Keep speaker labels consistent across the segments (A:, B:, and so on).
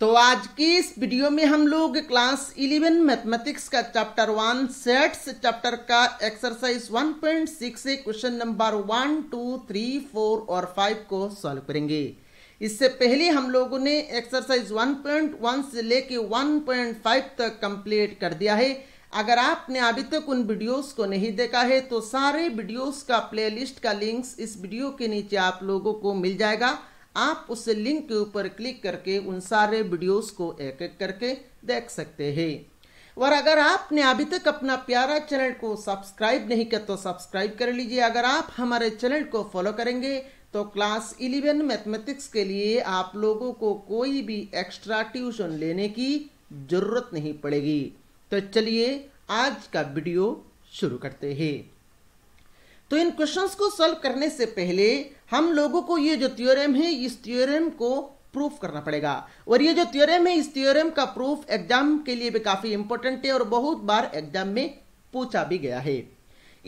A: तो आज की इस वीडियो में हम लोग क्लास इलेवन मैथमेटिक्स का चैप्टर वन सेट्स चैप्टर का एक्सरसाइज 1.6 से question number one two three four और फाइव को सॉल्व करेंगे इससे पहले हम लोगों ने एक्सरसाइज 1.1 से लेके 1.5 तक कंप्लीट कर दिया है अगर आपने अभी तक उन वीडियोस को नहीं देखा है तो सारे वीडियोस का प्लेलिस्ट का लिंक्स इस वीडियो के नीचे आप लोगों को मिल जाएगा आप उस लिंक के ऊपर क्लिक करके उन सारे वीडियोस को एक एक करके देख सकते हैं और अगर आपने अभी तक अपना प्यारा चैनल को सब्सक्राइब नहीं किया तो सब्सक्राइब कर लीजिए अगर आप हमारे चैनल को फॉलो करेंगे तो क्लास इलेवन मैथमेटिक्स के लिए आप लोगों को कोई भी एक्स्ट्रा ट्यूशन लेने की जरूरत नहीं पड़ेगी तो चलिए आज का वीडियो शुरू करते हैं तो इन क्वेश्चंस को सॉल्व करने से पहले हम लोगों को ये जो थ्योरम है इस थ्योरम को प्रूफ करना पड़ेगा और ये जो थ्योरम है इस थ्योरम का प्रूफ एग्जाम के लिए भी काफी इंपॉर्टेंट है और बहुत बार एग्जाम में पूछा भी गया है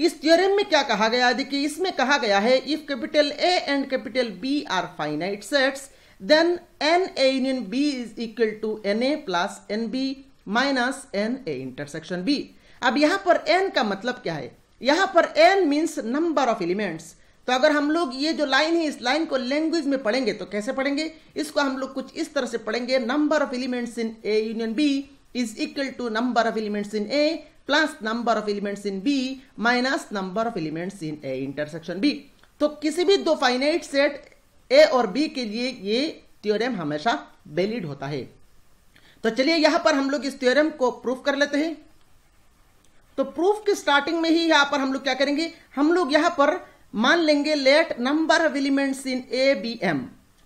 A: इस थ्योरम में क्या कहा गया देखिए इसमें कहा गया है if capital A and capital B are finite sets then n A union B is equal to n A plus n B minus n A intersection B अब यहां पर एन का मतलब क्या है यहाँ पर n means number of elements तो अगर हम लोग ये जो लाइन है इस लाइन को लैंग्वेज में पढ़ेंगे तो कैसे पढ़ेंगे इसको हम लोग कुछ इस तरह से पढ़ेंगे number of elements in A union B is equal to number of elements in A plus number of elements in B minus number of elements in A intersection B तो किसी भी दो फाइनाइट सेट ए और B के लिए ये theorem हमेशा valid होता है तो चलिए यहां पर हम लोग इस थ्योरम को प्रूफ कर लेते हैं तो प्रूफ के स्टार्टिंग में ही यहां पर हम लोग क्या करेंगे हम लोग यहां पर मान लेंगे let number of elements in A be m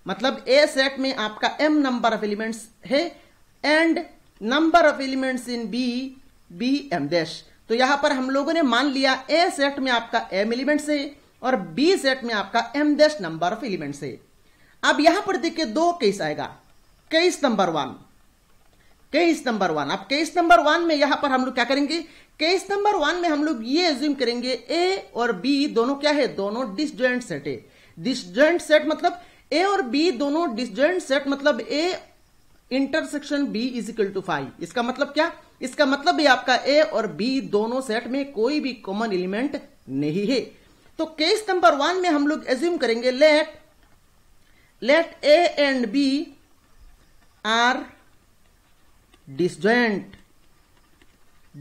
A: मतलब ए सेट में आपका एम नंबर ऑफ एलिमेंट्स है and number of elements in B be m dash तो यहां पर हम लोगों ने मान लिया ए सेट में आपका एम एलिमेंट्स है और बी सेट में आपका M dash number of elements है अब यहां पर देखिए दो केस आएगा case number one case number one अब केस नंबर वन में यहां पर हम लोग क्या करेंगे केस नंबर वन में हम लोग ये एज्यूम करेंगे ए और बी दोनों क्या है दोनों डिसजॉइंट सेट है डिसजॉइंट सेट मतलब ए और बी दोनों डिसजॉइंट सेट मतलब A intersection B is equal to five इसका मतलब क्या इसका मतलब भी आपका ए और बी दोनों सेट में कोई भी कॉमन एलिमेंट नहीं है तो केस नंबर वन में हम लोग एज्यूम करेंगे let let A and B are disjoint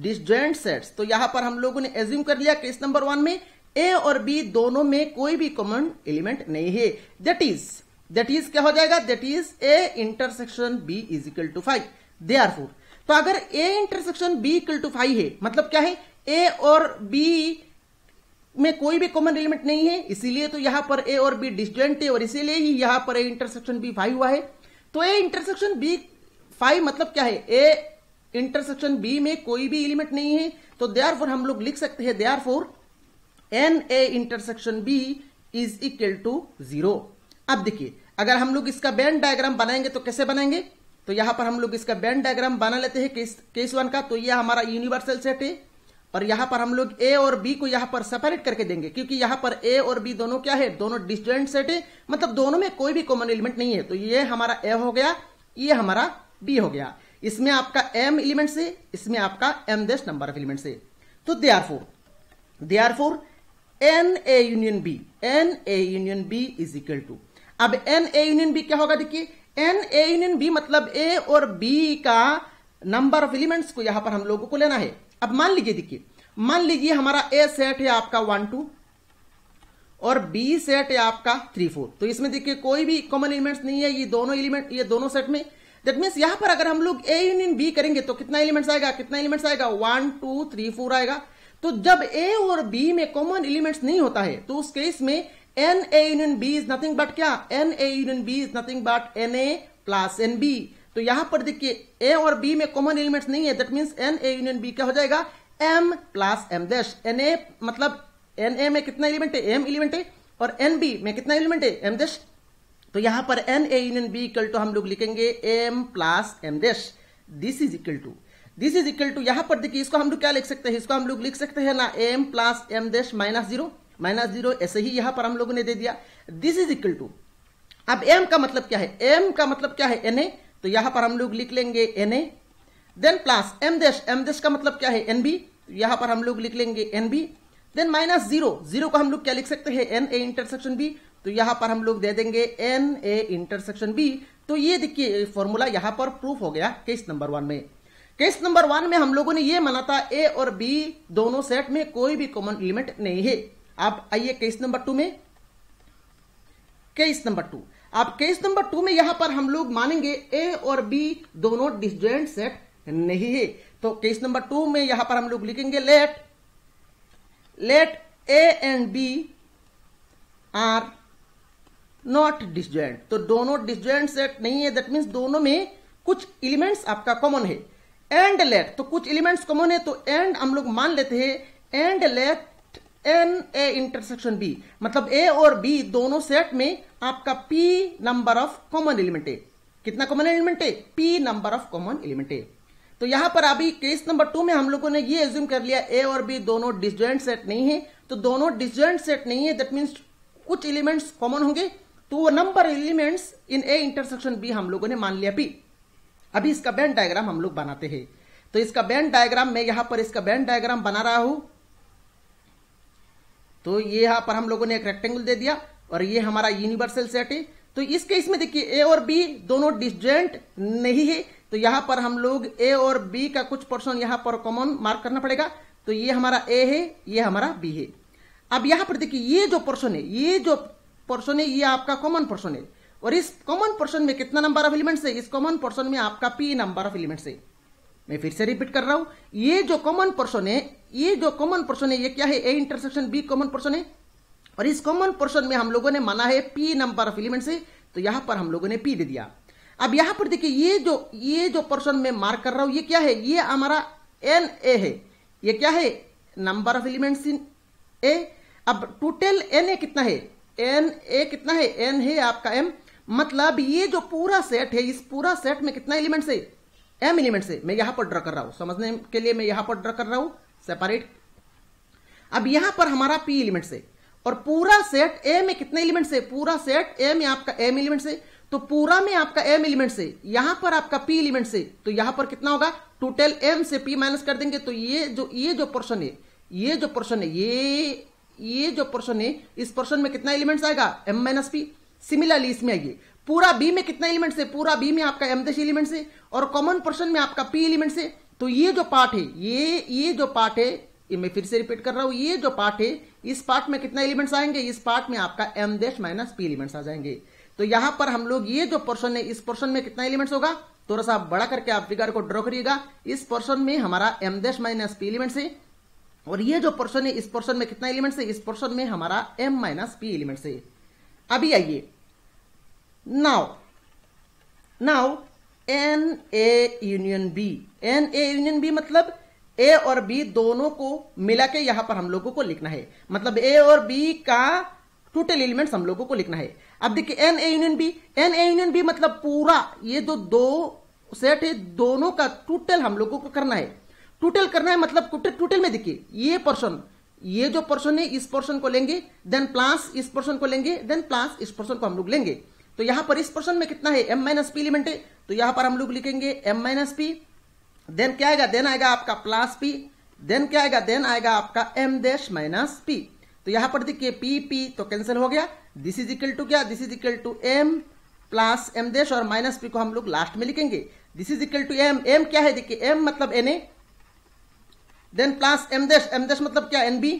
A: disjoint sets तो यहां पर हम लोगों ने एज्यूम कर लिया केस नंबर वन में ए और बी दोनों में कोई भी कॉमन एलिमेंट नहीं है दैट इज दैट इज क्या हो जाएगा that is A intersection B is equal to five they are therefore तो अगर A intersection B equal to five है मतलब क्या है ए और बी में कोई भी कॉमन एलिमेंट नहीं है इसीलिए तो यहां पर ए और बी डिस्टेंट है और इसीलिए ही यहां पर ए इंटरसेक्शन बी फाइव हुआ है तो ए इंटरसेक्शन बी फाइव मतलब क्या है ए इंटरसेक्शन बी में कोई भी एलिमेंट नहीं है तो देयर फोर हम लोग लिख सकते हैं are four n A intersection B is equal to zero अब देखिए अगर हम लोग इसका बैंड डायग्राम बनाएंगे तो कैसे बनाएंगे तो यहां पर हम लोग इसका बैंड डायग्राम बना लेते हैं केस केस वन का तो यह हमारा यूनिवर्सल सेट है और यहां पर हम लोग ए और बी को यहां पर सेपरेट करके देंगे क्योंकि यहां पर ए और बी दोनों क्या है दोनों डिस्टेंट सेट है मतलब दोनों में कोई भी कॉमन एलिमेंट नहीं है तो ये हमारा ए हो गया ये हमारा बी हो गया इसमें आपका एम एलिमेंट से इसमें आपका एम देश नंबर ऑफ एलिमेंट से तो they are four they are four n A union B N A union B is equal to अब एन ए यूनियन बी क्या होगा देखिए एन ए यूनियन बी मतलब ए और बी का नंबर ऑफ एलिमेंट्स को यहां पर हम लोगों को लेना है अब मान लीजिए देखिए मान लीजिए हमारा ए सेट है आपका वन टू और बी सेट है आपका थ्री फोर तो इसमें देखिए कोई भी कॉमन एलिमेंट्स नहीं है ये दोनों एलिमेंट ये दोनों सेट में दैट मीन्स यहां पर अगर हम लोग ए यूनियन बी करेंगे तो कितना एलिमेंट्स आएगा कितना एलिमेंट्स आएगा वन टू थ्री फोर आएगा तो जब ए और बी में कॉमन एलिमेंट्स नहीं होता है तो उस केस में n A union B is nothing but क्या n A union B is nothing but n A plus n B तो यहां पर देखिए ए और बी में कॉमन एलिमेंट्स नहीं है that means n A union B क्या हो जाएगा m plus M dash n A मतलब एन ए में कितना एलिमेंट है एम एलिमेंट है और एन बी में कितना एलिमेंट है एम डैश तो यहां पर n A union B equal to हम लोग लिखेंगे m plus M dash this is equal to this is equal to यहां पर देखिए इसको हम लोग क्या लिख सकते हैं इसको हम लोग लिख सकते हैं ना m plus M dash minus zero minus zero ऐसे ही यहां पर हम लोगों ने दे दिया दिस इज इक्वल टू अब एम का मतलब क्या है एम का मतलब क्या है एन ए तो यहां पर हम लोग लिख लेंगे n A then plus M dash m dash का मतलब क्या है एन बी तो यहां पर हम लोग लिख लेंगे n B then minus zero zero को हम लोग क्या लिख सकते हैं एन ए इंटरसेक्शन बी तो यहां पर हम लोग दे देंगे एन ए इंटरसेक्शन बी तो ये देखिए फॉर्मूला यहां पर प्रूफ हो गया केस नंबर वन में केस नंबर वन में हम लोगों ने ये माना था ए और बी दोनों सेट में कोई भी कॉमन एलिमेंट नहीं है आप आइए केस नंबर टू में केस नंबर टू अब केस नंबर टू में यहां पर हम लोग मानेंगे ए और बी दोनों डिस्जॉइंट सेट नहीं है तो केस नंबर टू में यहां पर हम लोग लिखेंगे let let A and B are not disjoint तो दोनों डिसजॉइंट सेट नहीं है दैट मीन्स दोनों में कुछ एलिमेंट्स आपका कॉमन है एंड लेट तो कुछ एलिमेंट्स कॉमन है तो एंड हम लोग मान लेते हैं and let N A intersection B मतलब ए और बी दोनों सेट में आपका P number of common element है कितना कॉमन एलिमेंट है P number of common element है तो यहां पर अभी केस नंबर टू में हम लोगों ने ये एज्यूम कर लिया ए और बी दोनों डिस्जॉइंट सेट नहीं है तो दोनों डिस्जॉइंट सेट नहीं है दैट मीन्स कुछ एलिमेंट्स कॉमन होंगे तो वो number elements in A intersection B हम लोगों ने मान लिया बी अभी इसका बैंड डायग्राम हम लोग बनाते हैं तो इसका बैंड डायग्राम मैं यहां पर इसका बैंड डायग्राम बना रहा हूं तो ये यहां पर हम लोगों ने एक रेक्टेंगल दे दिया और ये हमारा यूनिवर्सल सेट है तो इस केस में देखिए ए और बी दोनों डिस्जेंट नहीं है तो यहां पर हम लोग ए और बी का कुछ पोर्शन यहां पर कॉमन मार्क करना पड़ेगा तो ये हमारा ए है ये हमारा बी है अब यहां पर देखिए ये जो पोर्शन है ये जो पोर्सोनेज ये आपका कॉमन पोर्सोनेज और इस कॉमन पर्सन में कितना नंबर ऑफ एलिमेंट्स है इस कॉमन पर्सन में आपका पी नंबर ऑफ एलिमेंट्स है मैं फिर से रिपीट कर रहा हूं ये जो कॉमन पर्सन है ये जो कॉमन पर्सन है ये क्या है A intersection B common person है और इस कॉमन पर्सन में हम लोगों ने माना है पी नंबर ऑफ एलिमेंट्स है तो यहां पर हम लोगों ने पी दे दिया अब यहां पर देखिए ये जो ये जो पर्सन में मार्क कर रहा हूं ये क्या है ये हमारा एन ए है ये क्या है number of elements in A अब टोटल एन ए कितना है एन ए कितना है एन है आपका एम मतलब ये जो पूरा सेट है इस पूरा सेट में कितना एलिमेंट है एम एलिमेंट है मैं यहां पर ड्रॉ कर रहा हूं समझने के लिए मैं यहां पर ड्रॉ कर रहा हूं सेपरेट अब यहां पर हमारा पी एलिमेंट है और पूरा सेट ए में कितने एलिमेंट है पूरा सेट ए में आपका एम एलिमेंट है तो पूरा में आपका एम एलिमेंट है यहां पर आपका पी एलिमेंट है तो यहां पर कितना होगा टोटल एम से पी माइनस कर देंगे तो ये जो ये जो पोर्शन है ये जो पोर्शन है ये ये जो पोर्शन है इस पोर्शन में कितना एलिमेंट आएगा एम माइनस पी सिमिलरली इसमें आइए पूरा बी में कितना एलिमेंट्स है पूरा बी में आपका एम दश एलिमेंट्स है और कॉमन पोर्शन में आपका पी एलिमेंट्स है तो ये जो पार्ट है ये ये जो पार्ट है ये मैं फिर से रिपीट कर रहा हूं ये जो पार्ट है इस पार्ट में कितना एलिमेंट्स आएंगे इस पार्ट में आपका M dash minus P elements आ जाएंगे तो यहां पर हम लोग ये जो पोर्शन है इस पोर्शन में कितना एलिमेंट्स होगा थोड़ा सा बड़ा करके आप फिगर को ड्रॉ करिएगा इस पोर्शन में हमारा M dash minus P elements है और ये जो पोर्शन है इस पोर्सन में कितना एलिमेंट है इस पोर्सन में हमारा एम माइनस पी एलिमेंट है अभी आइए now now N A union B N A union B मतलब ए और बी दोनों को मिला के यहां पर हम लोगों को लिखना है मतलब ए और बी का टोटल एलिमेंट हम लोगों को लिखना है अब देखिए N A union B N A union B मतलब पूरा ये जो दो सेट है दोनों का टोटल हम लोगों को करना है टूटल करना है मतलब टूटल में देखिए ये पर्सन ये जो पर्सन है इस पर्सन को लेंगे देन प्लस इस पर्सन को लेंगे देन प्लस इस पर्सन को हम लोग लेंगे तो यहां पर इस पर्सन में कितना है एम माइनस पी एलिमेंट है तो यहां पर हम लोग लिखेंगे एम माइनस पी देन क्या आएगा देन आएगा आपका प्लस पी देन क्या आएगा देन आएगा आपका एम डैश माइनस पी तो यहां पर देखिए पी पी तो कैंसिल हो गया दिस इज इक्वल टू क्या this is equal to M plus M dash और माइनस पी को हम लोग लास्ट में लिखेंगे this is equal to M M क्या है देखिए एम मतलब N A then plus M dash M dash मतलब क्या N B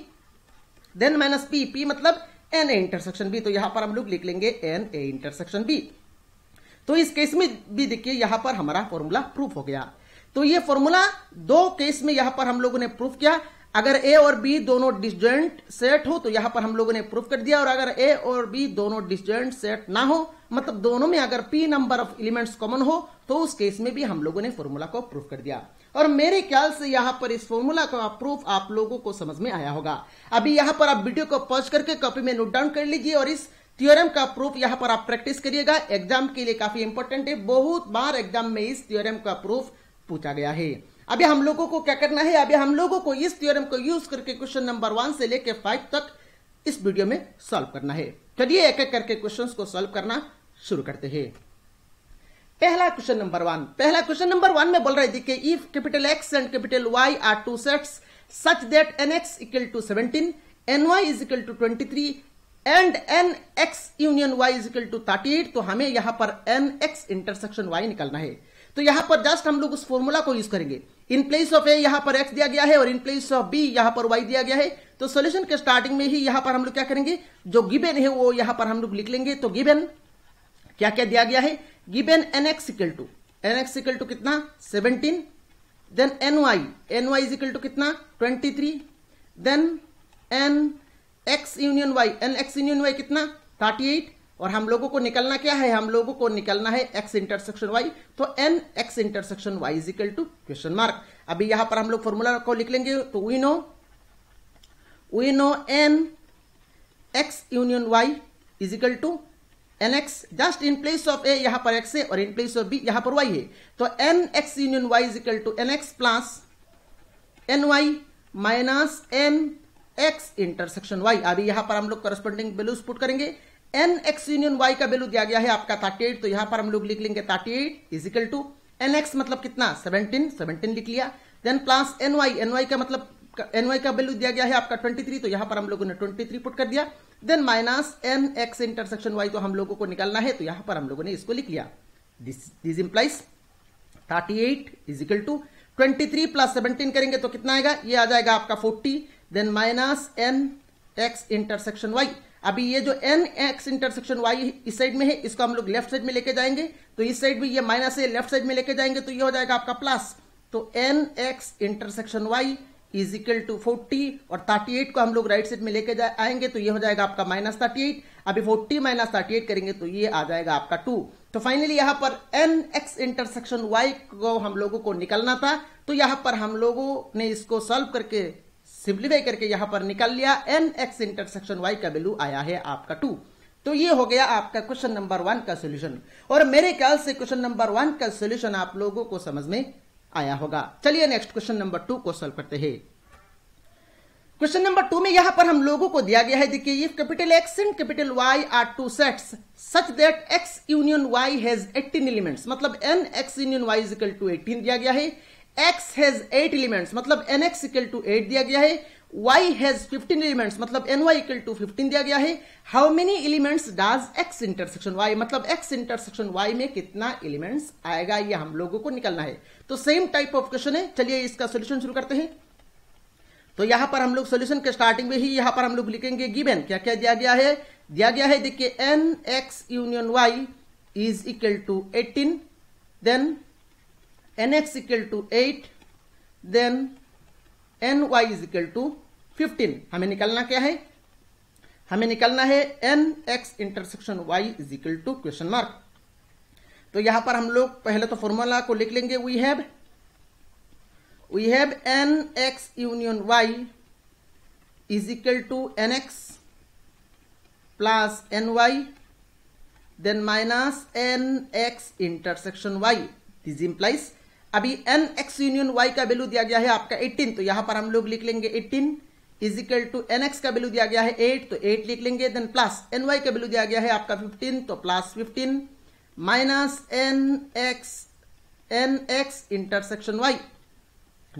A: then minus P P मतलब एन ए इंटरसेक्शन बी तो यहां पर हम लोग लिख लेंगे एन ए इंटरसेक्शन बी तो इस केस में भी देखिए यहां पर हमारा फॉर्मूला प्रूफ हो गया तो ये फॉर्मूला दो केस में यहां पर हम लोगों ने प्रूफ किया अगर ए और बी दोनों डिस्जॉइंट सेट हो तो यहां पर हम लोगों ने प्रूफ कर दिया और अगर ए और बी दोनों डिस्जॉइंट सेट ना हो मतलब दोनों में अगर P number of elements common हो तो उस केस में भी हम लोगों ने फॉर्मूला को प्रूफ कर दिया और मेरे ख्याल से यहाँ पर इस फॉर्मूला का प्रूफ आप लोगों को समझ में आया होगा अभी यहाँ पर आप वीडियो को पॉज करके कॉपी में नोट डाउन कर लीजिए और इस थ्योरम का प्रूफ यहाँ पर आप प्रैक्टिस करिएगा एग्जाम के लिए काफी इंपॉर्टेंट है बहुत बार एग्जाम में इस थ्योरम का प्रूफ पूछा गया है अभी हम लोगों को क्या करना है अभी हम लोगों को इस थ्योरम को यूज करके क्वेश्चन नंबर वन से लेकर फाइव तक इस वीडियो में सॉल्व करना है चलिए एक एक करके क्वेश्चंस को सॉल्व करना शुरू करते हैं पहला क्वेश्चन नंबर वन पहला क्वेश्चन नंबर वन में बोल रहे थे देखिए if capital X and capital Y are two sets such that N X equal to seventeen N Y is equal to twenty three and N X union Y is equal to thirty eight तो हमें यहां पर N X intersection Y निकलना है तो यहां पर just हम लोग उस फॉर्मूला को यूज करेंगे इन प्लेस ऑफ ए यहां पर एक्स दिया गया है और इन प्लेस ऑफ बी यहां पर वाई दिया गया है तो सोल्यूशन के स्टार्टिंग में ही यहां पर हम लोग क्या करेंगे जो गिबेन है वो यहां पर हम लोग लिख लेंगे तो गिबेन क्या क्या दिया गया है given N X equal to N X equal to कितना seventeen then N Y N Y is equal to कितना twenty three then N X union Y N X union Y कितना थर्टी एट और हम लोगों को निकलना क्या है हम लोगों को निकलना है x इंटरसेक्शन y तो n x intersection y is equal to question mark अभी यहां पर हम लोग फॉर्मूला को लिख लेंगे तो we know we know n x union y is equal to N X just in place of A यहां पर एक्स है और इन प्लेस ऑफ बी यहां पर वाई है तो N X union Y is equal to N X plus N Y minus N X intersection Y अभी यहां पर हम लोग करस्पॉन्डिंग वैल्यूज पुट करेंगे एन एक्स यूनियन वाई का वैल्यू दिया गया है आपका थर्टी एट तो यहां पर हम लोग लिख लेंगे thirty eight is equal to N X मतलब कितना सेवनटीन सेवनटीन लिख लिया then plus N Y N Y का मतलब एन वाई का वैल्यू दिया गया है आपका ट्वेंटी थ्री तो यहां पर हम लोगों ने ट्वेंटी थ्री पुट कर दिया then minus N X intersection Y तो हम लोगों को निकालना है तो यहां पर हम लोगों ने इसको लिख लिया this implies thirty eight is equal to twenty three plus seventeen करेंगे तो कितना आएगा ये आ जाएगा आपका forty then minus N X intersection Y अभी ये जो एन एक्स इंटरसेक्शन वाई इस साइड में है इसको हम लोग लेफ्ट साइड में लेके जाएंगे तो इस साइड में ये माइनस है लेफ्ट साइड में लेके जाएंगे तो ये हो जाएगा आपका प्लस तो N X intersection Y is equal to forty और थर्टी एट को हम लोग राइट साइड में लेके आएंगे तो ये हो जाएगा आपका माइनस थर्टी एट अभी फोर्टी माइनस थर्टी एट करेंगे तो ये आ जाएगा आपका टू तो फाइनली यहाँ पर एन एक्स इंटरसेक्शन वाई को हम लोगों को निकलना था तो यहाँ पर हम लोगों ने इसको सॉल्व करके सिंप्लीफाई करके यहां पर निकाल लिया एन एक्स इंटरसेक्शन वाई का वैल्यू आया है आपका टू तो ये हो गया आपका क्वेश्चन नंबर वन का सोल्यूशन और मेरे ख्याल से क्वेश्चन नंबर वन का सोल्यूशन आप लोगों को समझ में आया होगा चलिए नेक्स्ट क्वेश्चन नंबर टू को सोल्व करते हैं क्वेश्चन नंबर टू में यहां पर हम लोगों को दिया गया है देखिए if capital X and capital Y are two sets such that X union Y has 18 elements मतलब N X union Y is equal to 18 दिया गया है एक्स हैज एट एलिमेंट्स मतलब N X equal to eight दिया गया है Y has fifteen elements मतलब N Y equal to fifteen दिया गया है how many elements does X intersection Y मतलब एक्स इंटरसेक्शन वाई में कितना एलिमेंट्स आएगा ये हम लोगों को निकलना है तो सेम टाइप ऑफ क्वेश्चन है चलिए इसका सोल्यूशन शुरू करते हैं तो यहां पर हम लोग सोल्यूशन के स्टार्टिंग में ही यहां पर हम लोग लिखेंगे गिवेन क्या क्या दिया गया है दिया गया है देखिए N X union Y is equal to eighteen then nx equal to 8 then N Y is equal to fifteen हमें निकलना क्या है हमें निकलना है N X intersection Y is equal to question mark तो यहां पर हम लोग पहले तो फॉर्मूला को लिख लेंगे we have we have N X union Y is equal to N X plus N Y then minus N X intersection Y these implies अभी एन एक्स यूनियन वाई का वैल्यू दिया गया है आपका 18 तो यहां पर हम लोग लिख लेंगे 18 इक्वल टू एन एक्स का वैल्यू दिया गया है 8 तो 8 लिख लेंगे देन प्लस एन वाई का वैल्यू दिया गया है आपका 15 तो plus 15 minus N X N X intersection Y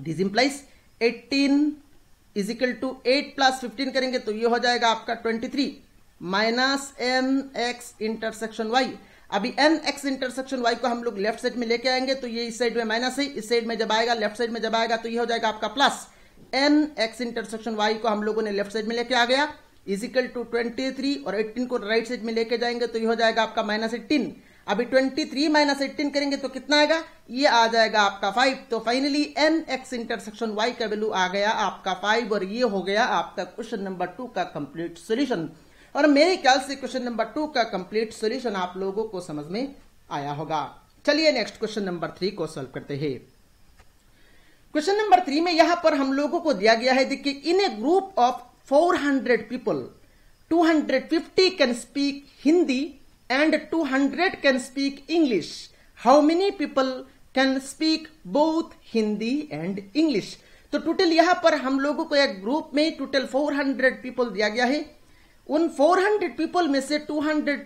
A: these implies is equal to eight plus fifteen करेंगे तो ये हो जाएगा आपका twenty three minus N X intersection Y अभी एन एक्स इंटरसेक्शन वाई को हम लोग लेफ्ट साइड में लेके आएंगे तो ये इस साइड में माइनस है इस साइड में जब आएगा लेफ्ट साइड में जब आएगा तो ये हो जाएगा आपका plus N X intersection Y को हम लोगों ने लेफ्ट साइड में लेके आ गया इजिकल टू ट्वेंटी थ्री और एट्टीन को राइट साइड में लेके जाएंगे तो ये हो जाएगा आपका माइनस एट्टीन अभी ट्वेंटी थ्री माइनस एट्टीन करेंगे तो कितना आएगा ये आ जाएगा आपका फाइव तो finally N X intersection Y का वैल्यू आ गया आपका फाइव और ये हो गया आपका क्वेश्चन नंबर टू का कंप्लीट सोल्यूशन और मेरे ख्याल से क्वेश्चन नंबर टू का कंप्लीट सोल्यूशन आप लोगों को समझ में आया होगा चलिए नेक्स्ट क्वेश्चन नंबर थ्री को सोल्व करते हैं क्वेश्चन नंबर थ्री में यहां पर हम लोगों को दिया गया है देखिए in a group of 400 people 250 can speak Hindi and 200 can speak English how many people can speak both Hindi and English तो टोटल यहां पर हम लोगों को एक ग्रुप में टोटल 400 पीपल दिया गया है उन 400 पीपल में से 200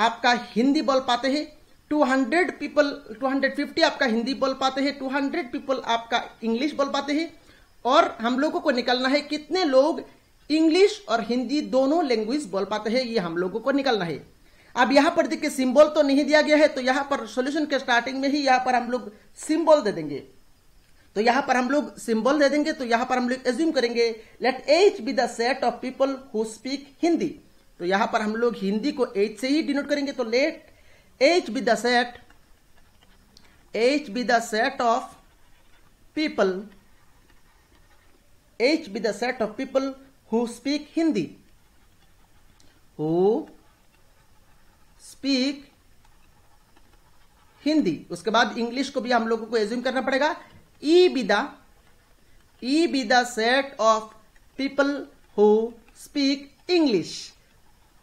A: आपका हिंदी बोल पाते हैं 200 पीपल 250 आपका हिंदी बोल पाते हैं 200 पीपल आपका इंग्लिश बोल पाते हैं और हम लोगों को निकलना है कितने लोग इंग्लिश और हिंदी दोनों लैंग्वेज बोल पाते हैं ये हम लोगों को निकलना है अब यहां पर देखिए सिंबल तो नहीं दिया गया है तो यहां पर सॉल्यूशन के स्टार्टिंग में ही यहां पर हम लोग सिंबल दे देंगे तो यहां पर हम लोग सिंबल दे देंगे तो यहां पर हम लोग एज्यूम करेंगे let H be the set of people who speak Hindi तो यहां पर हम लोग हिंदी को एच से ही डिनोट करेंगे तो let H be the set H be the set of people H be the set of people who speak Hindi who speak Hindi उसके बाद इंग्लिश को भी हम लोगों को एज्यूम करना पड़ेगा E be the E be the set of people who speak English.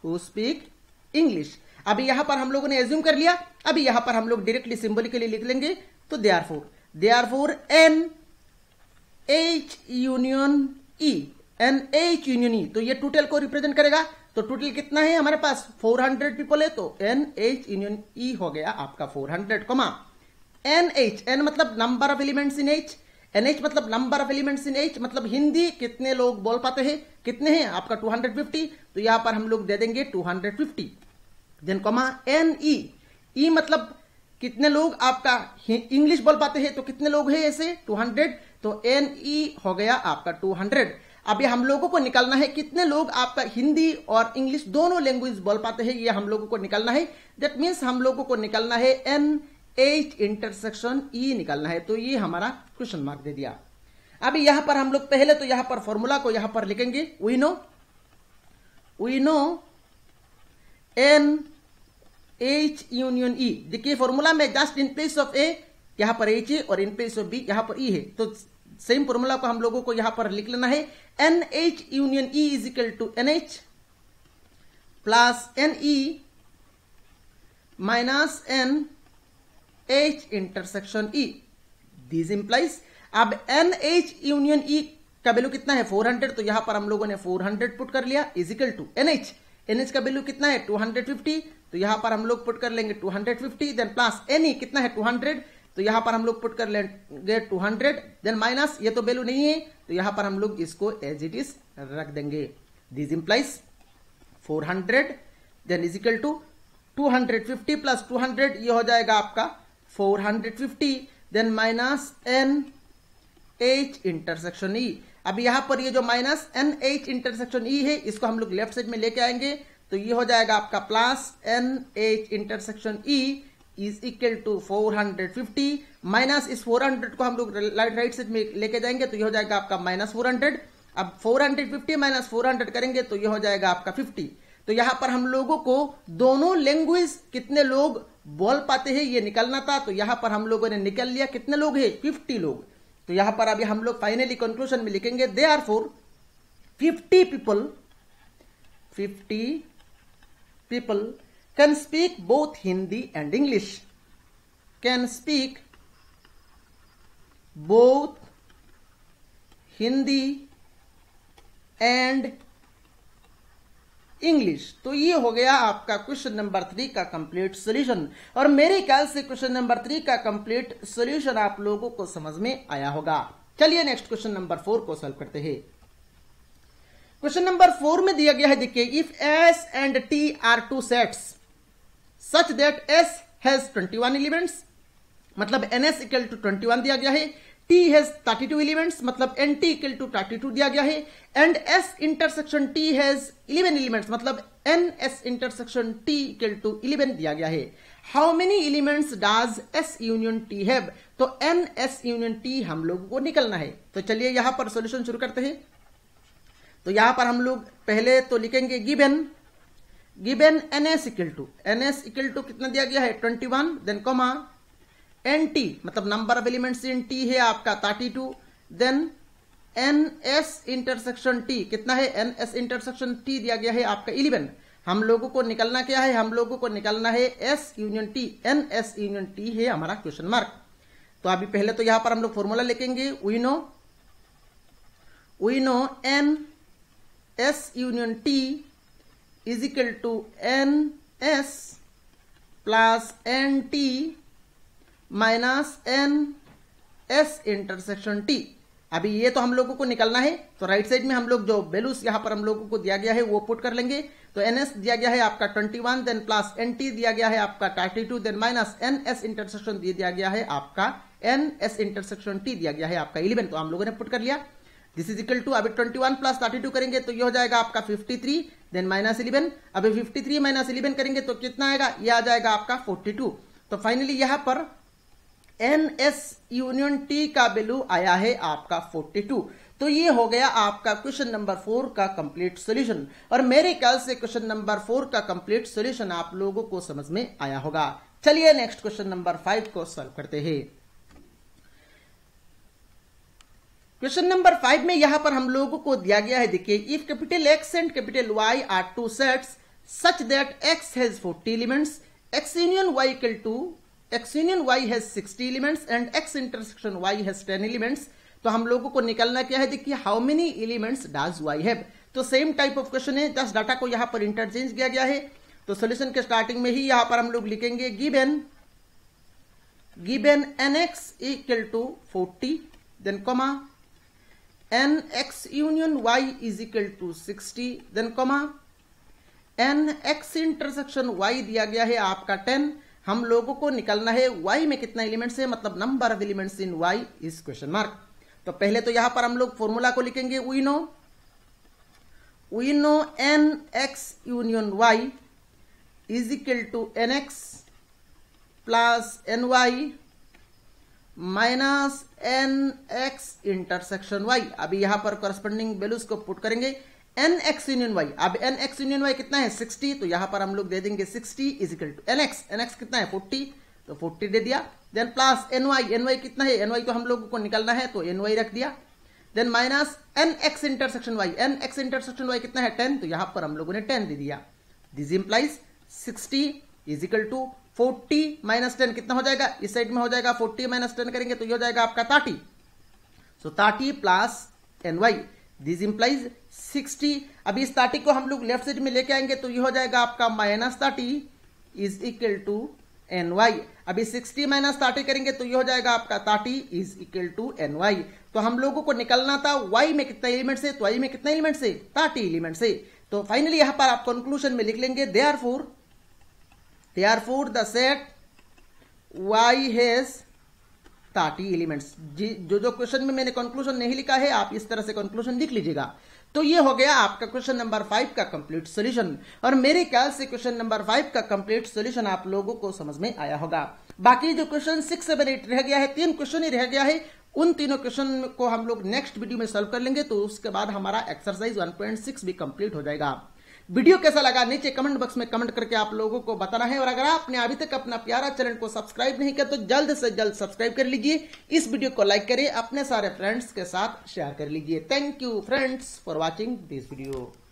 A: Who speak English. अभी यहां पर हम लोगों ने एज्यूम कर लिया अभी यहां पर हम लोग डायरेक्टली सिंबल के लिए लिख लेंगे तो they are four they are four N H union E N H union E तो ये टोटल को रिप्रेजेंट करेगा तो टोटल कितना है हमारे पास 400 पीपल है तो एन एच यूनियन ई हो गया आपका 400 हंड्रेड एन एच एन मतलब number of elements in H N H मतलब number of elements in H मतलब हिंदी कितने लोग बोल पाते हैं कितने हैं आपका 250 तो यहां पर हम लोग दे देंगे 250 then comma N E E मतलब कितने लोग आपका इंग्लिश बोल पाते हैं तो कितने लोग हैं ऐसे 200 तो एन ई e हो गया आपका 200 अभी हम लोगों को निकालना है कितने लोग आपका हिंदी और इंग्लिश दोनों लैंग्वेज बोल पाते हैं ये हम लोगों को निकालना है दैट मीन्स हम लोगों को निकालना है एन एट इंटरसेक्शन ई निकालना है तो ये हमारा क्वेश्चन मार्क दे दिया अभी यहां पर हम लोग पहले तो यहां पर फॉर्मूला को यहां पर लिखेंगे we know we know N H union E देखिए फॉर्मूला में just in place of A यहां पर एच ए और इन प्लेस ऑफ बी यहां पर ई e है तो सेम फॉर्मूला को हम लोगों को यहां पर लिख लेना है N H union E is equal to N H plus N E minus N H intersection E this implies अब एन एच यूनियन ई का वैल्यू कितना है 400 तो यहां पर हम लोगों ने 400 पुट कर लिया is equal to N N NH का वैल्यू कितना है 250 तो यहां पर हम लोग पुट कर लेंगे 250 देन प्लस एन ई कितना है 200 तो यहां पर हम लोग पुट कर लेंगे 200 देन माइनस ये तो वैल्यू नहीं है तो यहां पर हम लोग इसको एज इट इज रख देंगे this implies 400 then is equal to 250 plus 200 ये हो जाएगा आपका 450 then minus N H intersection E अब यहां पर ये जो minus N H intersection E है इसको हम लोग लेफ्ट साइड में लेके आएंगे तो ये हो जाएगा आपका plus N H intersection E is equal to 450 minus इस 400 को हम लोग राइट साइड में लेके जाएंगे तो ये हो जाएगा आपका माइनस 400 अब 450 माइनस फोर करेंगे तो ये हो जाएगा आपका फिफ्टी तो यहां पर हम लोगों को दोनों लैंग्वेज कितने लोग बोल पाते हैं ये निकलना था तो यहां पर हम लोगों ने निकल लिया कितने लोग हैं फिफ्टी लोग तो यहां पर अभी हम लोग फाइनली कंक्लूजन में लिखेंगे there are four fifty people fifty people can speak both Hindi and English can speak both Hindi and English तो ये हो गया आपका क्वेश्चन नंबर थ्री का कंप्लीट सोल्यूशन और मेरे ख्याल से क्वेश्चन नंबर थ्री का कंप्लीट सोल्यूशन आप लोगों को समझ में आया होगा चलिए नेक्स्ट क्वेश्चन नंबर फोर को सॉल्व करते हैं क्वेश्चन नंबर फोर में दिया गया है देखिए if S and T are two sets such that S has twenty one elements मतलब n S equal to twenty one दिया गया है टी हैज टू इलिमेंट्स मतलब n T equal to thirty two दिया गया है and S intersection T has eleven elements मतलब n S intersection T equal to eleven दिया गया है how many elements does S union T have तो N S union T हम लोगों को निकलना है तो चलिए यहां पर सोल्यूशन शुरू करते हैं तो यहां पर हम लोग पहले तो लिखेंगे given given n S equal to n S equal to कितना दिया गया है twenty one then comma n T मतलब number of elements in T है आपका thirty two then n S intersection T कितना है एन एस इंटरसेक्शन टी दिया गया है आपका इलेवन हम लोगों को निकलना क्या है हम लोगों को निकलना है S union T n S union T है हमारा क्वेश्चन मार्क तो अभी पहले तो यहां पर हम लोग फॉर्मूला लिखेंगे we know n S union T is equal to n S plus n T minus n S intersection T अभी ये तो हम लोगों को निकलना है तो राइट साइड में हम लोग जो बेलूस यहाँ पर हम लोगों को दिया गया है वो पुट कर लेंगे तो एन एस दिया गया है आपका twenty one then plus n T दिया गया है आपका thirty two then minus n S intersection दिया गया है आपका एन एस इंटरसेक्शन टी दिया गया है आपका इलेवन तो हम लोगों ने पुट कर लिया दिस इज इक्वल टू अभी twenty one plus thirty two करेंगे तो ये हो जाएगा आपका fifty three then minus eleven अभी फिफ्टी थ्री माइनस इलेवन करेंगे तो कितना आएगा ये आ जाएगा आपका फोर्टी टू तो फाइनली यहाँ पर एन एस यूनियन टी का वैल्यू आया है आपका 42 तो ये हो गया आपका क्वेश्चन नंबर फोर का कंप्लीट सॉल्यूशन और मेरे ख्याल से क्वेश्चन नंबर फोर का कंप्लीट सॉल्यूशन आप लोगों को समझ में आया होगा चलिए नेक्स्ट क्वेश्चन नंबर फाइव को सॉल्व करते हैं क्वेश्चन नंबर फाइव में यहां पर हम लोगों को दिया गया है देखिए if capital X and capital Y are two sets such that X has forty elements X union Y equal to X union Y has sixty elements and X intersection Y has ten elements तो हम लोगों को निकलना क्या है देखिए how many elements does Y have तो same type of question है दस डाटा को यहां पर इंटरचेंज किया गया है तो सोल्यूशन के स्टार्टिंग में ही यहां पर हम लोग लिखेंगे given given n X equal to forty then comma n X union Y is equal to sixty then comma n X intersection Y दिया गया है आपका टेन हम लोगों को निकलना है वाई में कितना एलिमेंट्स है मतलब number of elements in Y is question mark तो पहले तो यहां पर हम लोग फॉर्मूला को लिखेंगे we know we know n X union Y is equal to N X plus N Y minus N X intersection Y अभी यहां पर कॉरेस्पॉन्डिंग वैल्यूज को पुट करेंगे एन एक्स यूनियन वाई अब एन एक्स यूनियन वाई कितना है sixty तो यहां पर हम लोग दे देंगे sixty is equal to N X N X कितना है फोर्टी तो फोर्टी दे दिया then plus N Y N Y कितना है एन वाई तो हम लोगों को निकलना है तो एन वाई रख दिया then minus N X intersection Y N X intersection Y कितना है टेन तो यहां पर हम लोगों ने टेन दे दिया this implies sixty is equal to forty minus ten कितना हो जाएगा इस साइड में हो जाएगा फोर्टी माइनस टेन करेंगे तो ये हो जाएगा आपका thirty so thirty plus N Y this implies sixty अभी इस थर्टी को हम लोग लेफ्ट साइड में लेके आएंगे तो ये हो जाएगा आपका minus thirty is equal to n Y अभी सिक्सटी माइनस थर्टी करेंगे तो ये हो जाएगा आपका thirty is equal to n Y तो हम लोगों को निकलना था वाई में कितने एलिमेंट से तो वाई में कितने एलिमेंट से थर्टी एलिमेंट से तो फाइनली यहां पर आप कंक्लूजन में लिख लेंगे they are four they are therefore the set Y has thirty elements जो जो क्वेश्चन में मैंने कंक्लूजन नहीं लिखा है आप इस तरह से कंक्लूजन लिख लीजिएगा तो ये हो गया आपका क्वेश्चन नंबर फाइव का कंप्लीट सोल्यूशन और मेरे ख्याल से क्वेश्चन नंबर फाइव का कंप्लीट सोल्यूशन आप लोगों को समझ में आया होगा बाकी जो क्वेश्चन सिक्स सेवन एट रह गया है तीन क्वेश्चन ही रह गया है उन तीनों क्वेश्चन को हम लोग नेक्स्ट वीडियो में सॉल्व कर लेंगे तो उसके बाद हमारा एक्सरसाइज 1.6 भी कंप्लीट हो जाएगा वीडियो कैसा लगा नीचे कमेंट बॉक्स में कमेंट करके आप लोगों को बताना है और अगर आपने अभी तक अपना प्यारा चैनल को सब्सक्राइब नहीं किया तो जल्द से जल्द सब्सक्राइब कर लीजिए इस वीडियो को लाइक करें अपने सारे फ्रेंड्स के साथ शेयर कर लीजिए thank you friends for watching this video